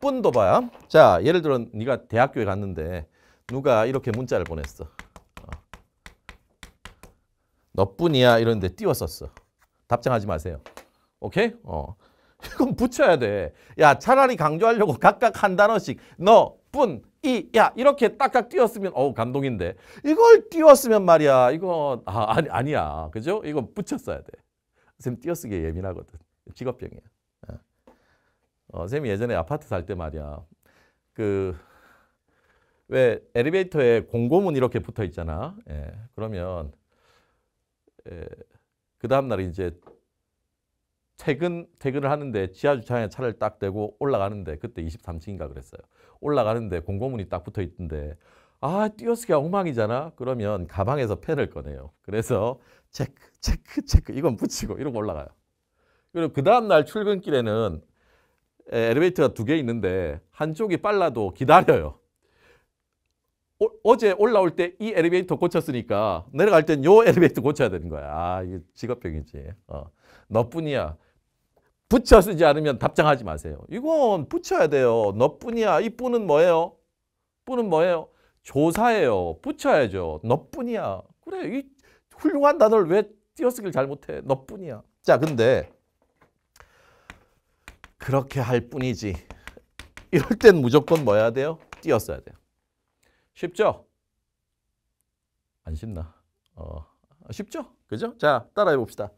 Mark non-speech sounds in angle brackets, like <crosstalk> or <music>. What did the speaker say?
뿐도 봐야. 자, 예를 들어 네가 대학교에 갔는데 누가 이렇게 문자를 보냈어. 어. 너뿐이야 이런데 띄웠었어. 답장하지 마세요. 오케이? 어. <laughs> 이건 붙여야 돼. 야 차라리 강조하려고 각각 한 단어씩 너뿐 이야 이렇게 딱딱 띄웠으면 어우 감동인데 이걸 띄웠으면 말이야 이거 아, 아니, 아니야 그죠? 이거 붙였어야 돼. 선생님 띄어쓰기에 예민하거든. 직업병이야. 어, 쌤이 예전에 아파트 살 때 말이야. 그, 왜 엘리베이터에 공고문 이렇게 붙어 있잖아. 예, 그러면, 예, 그 다음날 이제 퇴근, 퇴근을 하는데 지하주차장에 차를 딱 대고 올라가는데 그때 23층인가 그랬어요. 올라가는데 공고문이 딱 붙어 있던데 아, 띄어쓰기가 엉망이잖아. 그러면 가방에서 펜을 꺼내요. 그래서 체크, 체크, 체크 이건 붙이고 이러고 올라가요. 그리고 그 다음날 출근길에는 엘리베이터가 두 개 있는데 한쪽이 빨라도 기다려요. 오, 어, 어제 올라올 때 이 엘리베이터 고쳤으니까 내려갈 땐요 엘리베이터 고쳐야 되는 거야. 아, 이게 직업병이지. 어, 너뿐이야. 붙여 쓰지 않으면 답장하지 마세요. 이건 붙여야 돼요. 너뿐이야. 이 뿐은 뭐예요? 뿐은 뭐예요? 조사예요. 붙여야죠. 너뿐이야. 그래, 이 훌륭한 단어를 왜 띄어쓰기를 잘못해? 너뿐이야. 자, 근데 그렇게 할 뿐이지. 이럴 땐 무조건 뭐 해야 돼요? 띄었어야 돼요. 쉽죠? 안 쉽나? 어, 아, 쉽죠? 그죠? 자, 따라해 봅시다.